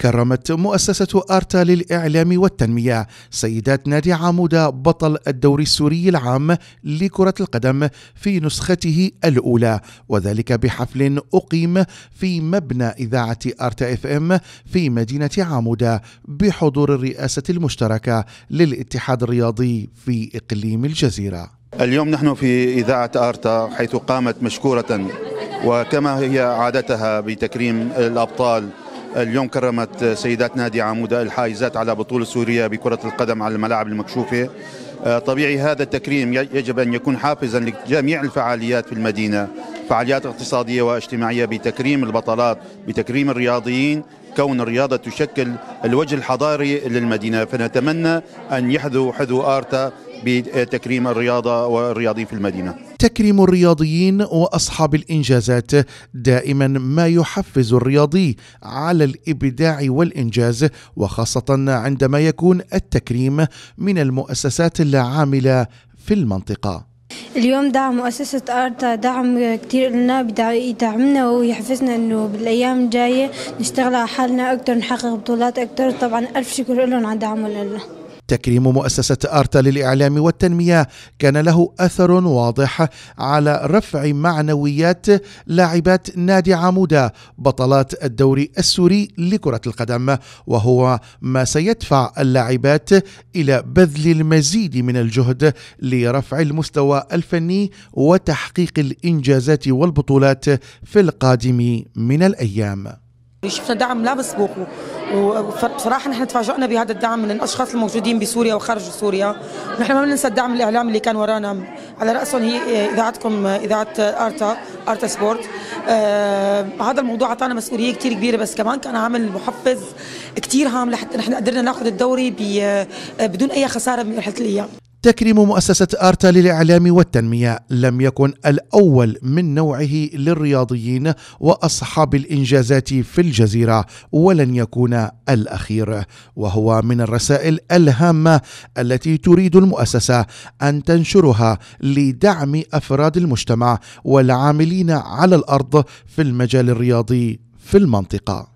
كرمت مؤسسة أرتا للإعلام والتنمية سيدات نادي عمودة بطل الدوري السوري العام لكرة القدم في نسخته الأولى وذلك بحفل أقيم في مبنى إذاعة أرتا اف ام في مدينة عمودة بحضور الرئاسة المشتركة للاتحاد الرياضي في إقليم الجزيرة اليوم نحن في إذاعة أرتا حيث قامت مشكورة وكما هي عادتها بتكريم الأبطال اليوم كرمت سيدات نادي عمودة الحائزات على بطولة سوريا بكرة القدم على الملاعب المكشوفة آه، طبيعي هذا التكريم يجب أن يكون حافزا لجميع الفعاليات في المدينة فعاليات اقتصادية واجتماعية بتكريم البطلات بتكريم الرياضيين كون الرياضة تشكل الوجه الحضاري للمدينة فنتمنى أن يحذو حذو آرتا بتكريم الرياضة والرياضيين في المدينة تكريم الرياضيين واصحاب الانجازات دائما ما يحفز الرياضي على الابداع والانجاز وخاصه عندما يكون التكريم من المؤسسات العامله في المنطقه اليوم دعم مؤسسة أرتا دعم كتير لنا يدعمنا ويحفزنا إنه بالأيام الجاية نشتغل على حالنا أكتر نحقق بطولات أكتر طبعا ألف شكر لهم على دعمهم لنا تكريم مؤسسة أرتا للإعلام والتنمية كان له أثر واضح على رفع معنويات لاعبات نادي عمودة بطلات الدوري السوري لكرة القدم وهو ما سيدفع اللاعبات إلى بذل المزيد من الجهد لرفع المستوى الفني وتحقيق الإنجازات والبطولات في القادم من الأيام شفنا دعم لا بسبوقه وبصراحه نحن تفاجئنا بهذا الدعم من الاشخاص الموجودين بسوريا وخارج سوريا نحن ما بننسى الدعم الاعلامي اللي كان ورانا على راسهم هي اذاعتكم اذاعه ارتا ارتا سبورت آه هذا الموضوع اعطانا مسؤوليه كثير كبيره بس كمان كان عامل محفز كثير هام لحتى نحن قدرنا ناخذ الدوري آه، بدون اي خساره بمرحله الايام تكريم مؤسسة أرتا للإعلام والتنمية لم يكن الأول من نوعه للرياضيين وأصحاب الإنجازات في الجزيرة ولن يكون الأخير وهو من الرسائل الهامة التي تريد المؤسسة أن تنشرها لدعم أفراد المجتمع والعاملين على الأرض في المجال الرياضي في المنطقة